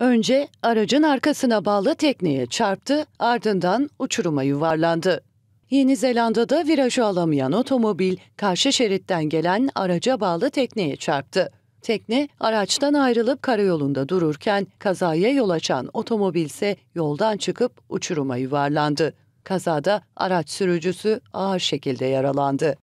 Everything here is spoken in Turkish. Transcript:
Önce aracın arkasına bağlı tekneye çarptı, ardından uçuruma yuvarlandı. Yeni Zelanda'da virajı alamayan otomobil karşı şeritten gelen araca bağlı tekneye çarptı. Tekne araçtan ayrılıp karayolunda dururken kazaya yol açan otomobil ise yoldan çıkıp uçuruma yuvarlandı. Kazada araç sürücüsü ağır şekilde yaralandı.